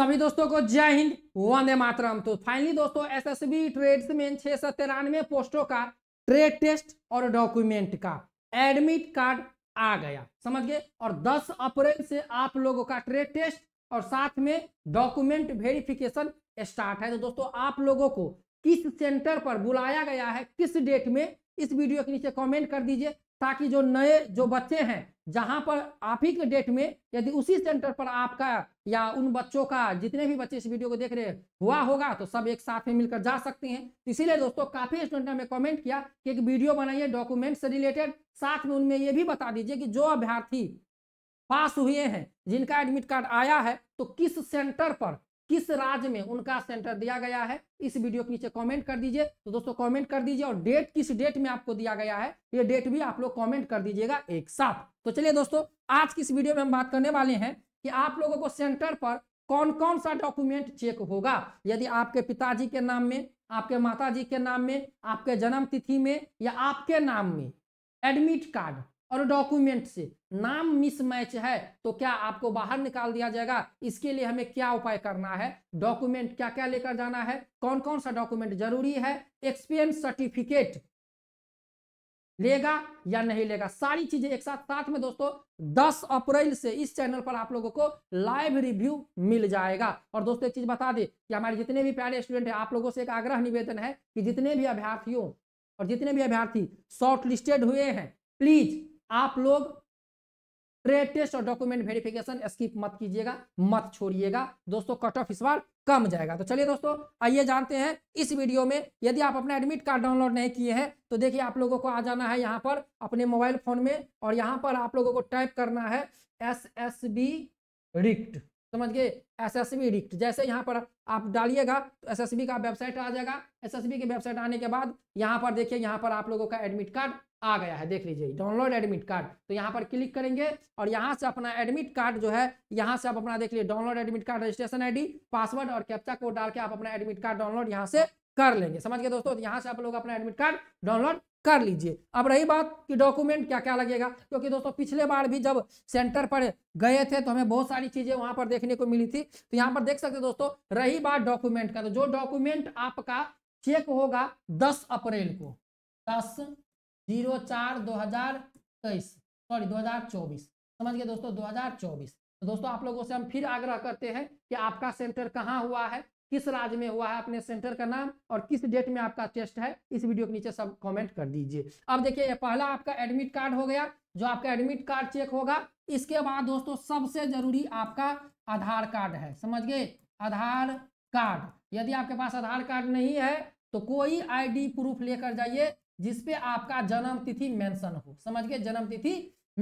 सभी दोस्तों को जय हिंद वंदे मातरम तो फाइनली दोस्तों एसएसबी ट्रेड्स में छह सौ तिरानवे पोस्टों का ट्रेड टेस्ट और डॉक्यूमेंट का एडमिट कार्ड आ गया समझ गए और 10 अप्रैल से आप लोगों का ट्रेड टेस्ट और साथ में डॉक्यूमेंट वेरिफिकेशन स्टार्ट है तो दोस्तों आप लोगों को किस सेंटर पर बुलाया गया है किस डेट में इस वीडियो के नीचे कमेंट कर दीजिए ताकि जो नए जो बच्चे हैं जहां पर आप ही के डेट में यदि उसी सेंटर पर आपका या उन बच्चों का जितने भी बच्चे इस वीडियो को देख रहे हैं हुआ होगा तो सब एक साथ में मिलकर जा सकते हैं तो इसीलिए दोस्तों काफी स्टूडेंट ने हमें कमेंट किया कि एक वीडियो बनाइए डॉक्यूमेंट से रिलेटेड साथ में उनमें ये भी बता दीजिए कि जो अभ्यर्थी पास हुए हैं जिनका एडमिट कार्ड आया है तो किस सेंटर पर किस राज्य में उनका सेंटर दिया गया है इस वीडियो के नीचे कमेंट कर दीजिए तो दोस्तों कमेंट कर दीजिए और डेट किस डेट में आपको दिया गया है ये डेट भी आप लोग कमेंट कर दीजिएगा एक साथ तो चलिए दोस्तों आज की इस वीडियो में हम बात करने वाले हैं कि आप लोगों को सेंटर पर कौन कौन सा डॉक्यूमेंट चेक होगा यदि आपके पिताजी के नाम में आपके माता के नाम में आपके जन्म तिथि में या आपके नाम में एडमिट कार्ड और डॉक्यूमेंट से नाम मिसमैच है तो क्या आपको बाहर निकाल दिया जाएगा इसके लिए हमें क्या उपाय करना है डॉक्यूमेंट क्या क्या लेकर जाना है कौन कौन सा डॉक्यूमेंट जरूरी है एक्सपीरियंस सर्टिफिकेट लेगा या नहीं लेगा सारी चीजें एक साथ साथ में दोस्तों 10 अप्रैल से इस चैनल पर आप लोगों को लाइव रिव्यू मिल जाएगा और दोस्तों एक चीज बता दे कि हमारे जितने भी प्यारे स्टूडेंट है आप लोगों से एक आग्रह निवेदन है कि जितने भी अभ्यार्थियों और जितने भी अभ्यार्थी शॉर्ट लिस्टेड हुए हैं प्लीज आप लोग ट्रेड टेस्ट और डॉक्यूमेंट वेरिफिकेशन स्किप मत कीजिएगा मत छोड़िएगा दोस्तों कट ऑफ इस बार कम जाएगा तो चलिए दोस्तों आइए जानते हैं इस वीडियो में यदि आप अपना एडमिट कार्ड डाउनलोड नहीं किए हैं तो देखिए आप लोगों को आ जाना है यहाँ पर अपने मोबाइल फोन में और यहाँ पर आप लोगों को टाइप करना है एस एस बी रिक्ट समझ गए एस एस बी रिक्ट जैसे यहाँ पर आप डालिएगा तो एस एस बी का वेबसाइट आ जाएगा एस एस बी के वेबसाइट आने के बाद यहाँ पर देखिए यहाँ पर आप लोगों का एडमिट कार्ड आ गया है देख लीजिए डाउनलोड एडमिट कार्ड तो यहाँ पर क्लिक करेंगे और यहाँ से अपना एडमिट कार्ड जो है यहाँ से आप अपना देख लीजिए download admit card registration D password और कैप्चा कोड डाल के आप अपना एडमिट कार्ड डाउनलोड यहाँ से कर लेंगे समझ गए दोस्तों यहाँ से आप लोग अपना एडमिट कार्ड डाउनलोड कर लीजिए अब रही बात कि डॉक्यूमेंट क्या क्या लगेगा क्योंकि दोस्तों पिछले बार भी जब सेंटर पर गए थे तो हमें बहुत सारी चीजें वहां पर देखने को मिली थी तो यहाँ पर देख सकते दोस्तों रही बात डॉक्यूमेंट का तो जो डॉक्यूमेंट आपका चेक होगा दस अप्रैल को दस जीरो चार दो हजार तेईस सॉरी दो हजार चौबीस समझ गए दोस्तों दो हजार चौबीस तो दोस्तों आप लोगों से हम फिर आग्रह करते हैं कि आपका सेंटर कहाँ हुआ है किस राज्य में हुआ है अपने सेंटर का नाम और किस डेट में आपका टेस्ट है इस वीडियो के नीचे सब कमेंट कर दीजिए अब देखिए पहला आपका एडमिट कार्ड हो गया जो आपका एडमिट कार्ड चेक होगा इसके बाद दोस्तों सबसे जरूरी आपका आधार कार्ड है समझ गए आधार कार्ड यदि आपके पास आधार कार्ड नहीं है तो कोई आई प्रूफ लेकर जाइए जिसपे आपका जन्म तिथि मेंशन हो समझ गए जन्म तिथि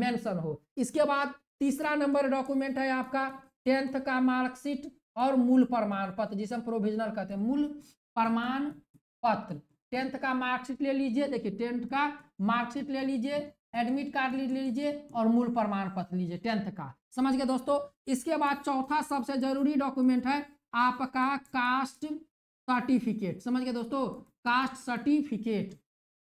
मेंशन हो इसके बाद तीसरा नंबर डॉक्यूमेंट है आपका टेंथ का मार्कशीट और मूल प्रमाण पत्र जिसे हम प्रोविजनल कहते हैं मूल प्रमाण पत्र टेंथ का मार्कशीट ले लीजिए देखिए टेंथ का मार्कशीट ले लीजिए एडमिट कार्ड ले लीजिए और मूल प्रमाण पत्र लीजिए टेंथ का समझ गए दोस्तों इसके बाद चौथा सबसे जरूरी डॉक्यूमेंट है आपका कास्ट सर्टिफिकेट समझ गए दोस्तों कास्ट सर्टिफिकेट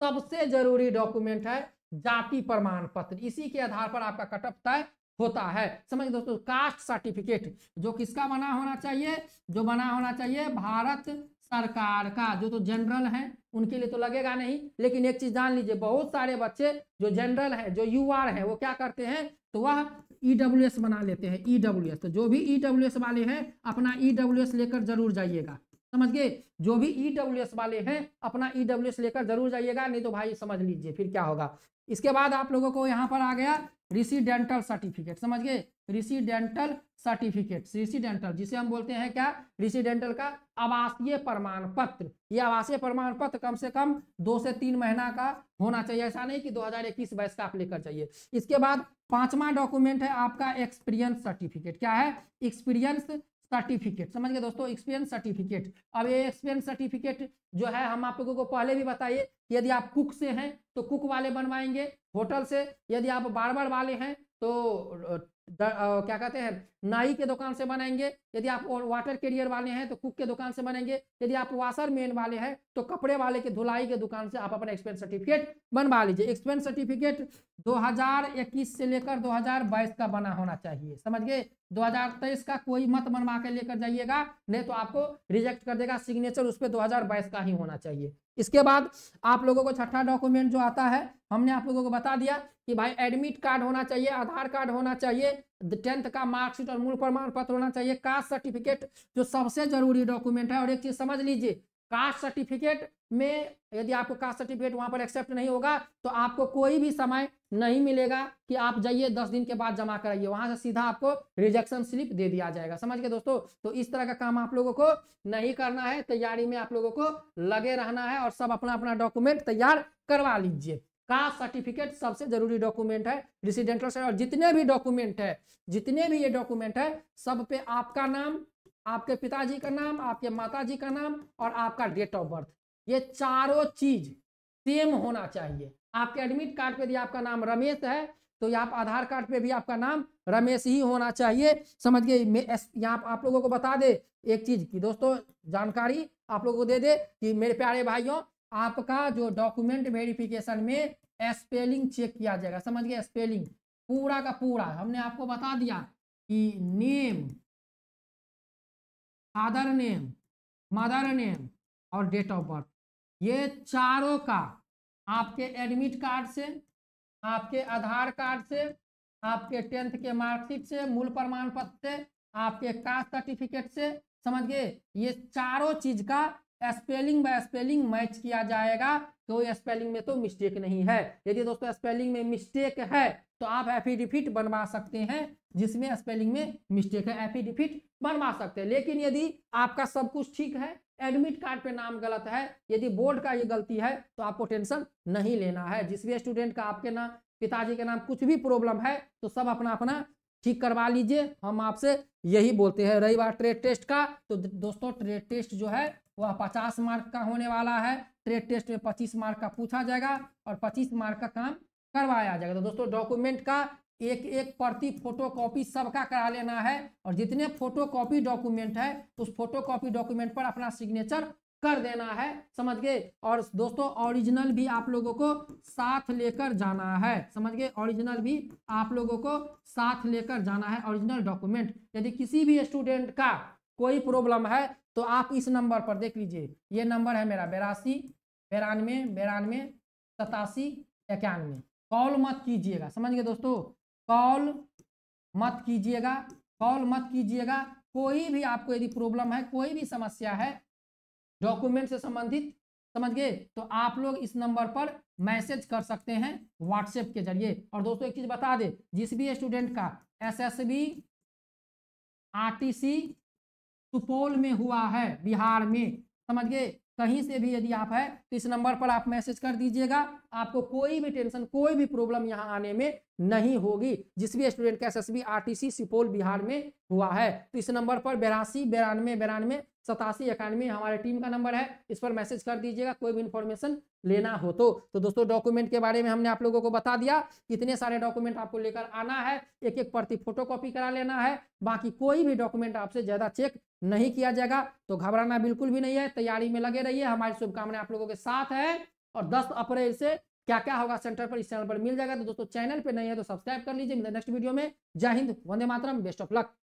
सबसे जरूरी डॉक्यूमेंट है जाति प्रमाण पत्र इसी के आधार पर आपका कटअप तय होता है समझ दोस्तों कास्ट सर्टिफिकेट जो किसका बना होना चाहिए जो बना होना चाहिए भारत सरकार का जो तो जनरल है उनके लिए तो लगेगा नहीं लेकिन एक चीज जान लीजिए बहुत सारे बच्चे जो जनरल है जो यू आर है वो क्या करते हैं तो वह एस e बना लेते हैं ईडब्ल्यू e तो जो भी एस e वाले हैं अपना एस लेकर जरूर जाइएगा समझ गए जो भी एस वाले हैं अपना एस लेकर जरूर जाइएगा नहीं तो भाई समझ लीजिए फिर क्या होगा इसके बाद आप लोगों को यहाँ पर आ गया रिसीडेंटल सर्टिफिकेट समझ गए रिसीडेंटल सर्टिफिकेट रिसीडेंटल जिसे हम बोलते हैं क्या रिसीडेंटल का आवासीय प्रमाण पत्र ये आवासीय प्रमाण पत्र कम से कम दो से तीन महीना का होना चाहिए ऐसा नहीं कि 2021 बाईस का आप लेकर जाइए इसके बाद पांचवा डॉक्यूमेंट है आपका एक्सपीरियंस सर्टिफिकेट क्या है एक्सपीरियंस सर्टिफिकेट समझ गए दोस्तों एक्सपीरियंस सर्टिफिकेट अब ये एक्सपीरियंस सर्टिफिकेट जो है हम आप लोगों को पहले भी बताइए यदि आप कुक से हैं तो कुक वाले बनवाएंगे होटल से यदि आप बार बार वाले हैं तो द, आ, क्या कहते हैं नाई के दुकान से बनाएंगे यदि आप वाटर कैरियर वाले हैं तो कुक के दुकान से बनेंगे यदि आप वाशर मैन वाले हैं तो कपड़े वाले के धुलाई के दुकान से आप अपना एक्सपेंस सर्टिफिकेट बनवा लीजिए एक्सपेंस सर्टिफिकेट 2021 से लेकर 2022 का बना होना चाहिए समझ गए 2023 का कोई मत बनवा के लेकर जाइएगा नहीं तो आपको रिजेक्ट कर देगा सिग्नेचर उस पर दो का ही होना चाहिए इसके बाद आप लोगों को छठा डॉक्यूमेंट जो आता है हमने आप लोगों को बता दिया कि भाई एडमिट कार्ड होना चाहिए आधार कार्ड होना चाहिए टेंथ का मार्कशीट और मूल प्रमाण पत्र होना चाहिए कास्ट सर्टिफिकेट जो सबसे जरूरी डॉक्यूमेंट है और एक चीज समझ लीजिए कास्ट सर्टिफिकेट में यदि आपको कास्ट सर्टिफिकेट वहां पर एक्सेप्ट नहीं होगा तो आपको कोई भी समय नहीं मिलेगा कि आप जाइए दस दिन के बाद जमा कराइए वहां से सीधा आपको रिजेक्शन स्लिप दे दिया जाएगा समझ गए दोस्तों तो इस तरह का काम आप लोगों को नहीं करना है तैयारी में आप लोगों को लगे रहना है और सब अपना अपना डॉक्यूमेंट तैयार करवा लीजिए कास्ट सर्टिफिकेट सबसे जरूरी डॉक्यूमेंट है से और जितने भी डॉक्यूमेंट है जितने भी ये डॉक्यूमेंट है सब पे आपका नाम आपके पिताजी का नाम आपके माताजी का नाम और आपका डेट ऑफ बर्थ ये चारों चीज सेम होना चाहिए आपके एडमिट कार्ड पे यदि आपका नाम रमेश है तो पर आधार कार्ड पे भी आपका नाम रमेश ही होना चाहिए समझ गए यहाँ आप लोगों को बता दे एक चीज की दोस्तों जानकारी आप लोगों को दे दे कि मेरे प्यारे भाइयों आपका जो डॉक्यूमेंट वेरिफिकेशन में स्पेलिंग चेक किया जाएगा समझ गए स्पेलिंग पूरा का पूरा हमने आपको बता दिया कि name father name mother name और डेट ऑफ बर्थ ये चारों का आपके एडमिट कार्ड से आपके आधार कार्ड से आपके टेंथ के मार्कशीट से मूल प्रमाण पत्र से आपके कास्ट सर्टिफिकेट से समझ गए ये चारों चीज का स्पेलिंग बाय स्पेलिंग मैच किया जाएगा तो स्पेलिंग में तो मिस्टेक नहीं है यदि दोस्तों स्पेलिंग में मिस्टेक है तो आप एफिडिफिट बनवा सकते हैं जिसमें स्पेलिंग में मिस्टेक है एफिडिफिट बनवा सकते हैं लेकिन यदि आपका सब कुछ ठीक है एडमिट कार्ड पे नाम गलत है यदि बोर्ड का ये गलती है तो आपको टेंशन नहीं लेना है जिस भी स्टूडेंट का आपके नाम पिताजी के नाम कुछ भी प्रॉब्लम है तो सब अपना अपना ठीक करवा लीजिए हम आपसे यही बोलते हैं रही बात ट्रेड टेस्ट का तो दोस्तों ट्रेड टेस्ट जो है वह पचास मार्क का होने वाला है ट्रेड टेस्ट में पच्चीस मार्क का पूछा जाएगा और पच्चीस मार्क का काम करवाया जाएगा तो दोस्तों डॉक्यूमेंट का एक एक प्रति फोटोकॉपी सबका करा लेना है और जितने फोटोकॉपी डॉक्यूमेंट है उस फोटोकॉपी डॉक्यूमेंट पर अपना सिग्नेचर कर देना है समझ गए और दोस्तों ओरिजिनल भी आप लोगों को साथ लेकर जाना है समझ गए ओरिजिनल भी आप लोगों को साथ लेकर जाना है ओरिजिनल डॉक्यूमेंट यदि किसी भी स्टूडेंट का कोई प्रॉब्लम है तो आप इस नंबर पर देख लीजिए ये नंबर है मेरा बेरासी बिरानवे बिरानवे सतासी इक्यानवे कॉल मत कीजिएगा समझ गए दोस्तों कॉल मत कीजिएगा कॉल मत कीजिएगा कोई भी आपको यदि प्रॉब्लम है कोई भी समस्या है डॉक्यूमेंट से संबंधित समझ गए तो आप लोग इस नंबर पर मैसेज कर सकते हैं व्हाट्सएप के जरिए और दोस्तों एक चीज़ बता दे जिस भी स्टूडेंट का एसएसबी आरटीसी सुपौल में हुआ है बिहार में समझ गए कहीं से भी यदि आप है तो इस नंबर पर आप मैसेज कर दीजिएगा आपको कोई भी टेंशन कोई भी प्रॉब्लम यहाँ आने में नहीं होगी जिस भी स्टूडेंट का S S B R T C Supaul Bihar में हुआ है तो इस नंबर पर बेरासी बिरानवे बिरानवे सतासी इक्यानवे हमारे टीम का नंबर है इस पर मैसेज कर दीजिएगा कोई भी इन्फॉर्मेशन लेना हो तो तो दोस्तों डॉक्यूमेंट के बारे में हमने आप लोगों को बता दिया कितने सारे डॉक्यूमेंट आपको लेकर आना है एक एक प्रति फोटो कॉपी करा लेना है बाकी कोई भी डॉक्यूमेंट आपसे ज़्यादा चेक नहीं किया जाएगा तो घबराना बिल्कुल भी नहीं है तैयारी में लगे रहिए हमारी शुभकामनाएं आप लोगों के साथ है और दस अप्रैल से क्या क्या होगा सेंटर पर इस चैनल पर मिल जाएगा तो दोस्तों चैनल पर नहीं है तो सब्सक्राइब कर लीजिए नेक्स्ट वीडियो में जय हिंद वंदे मातरम बेस्ट ऑफ लक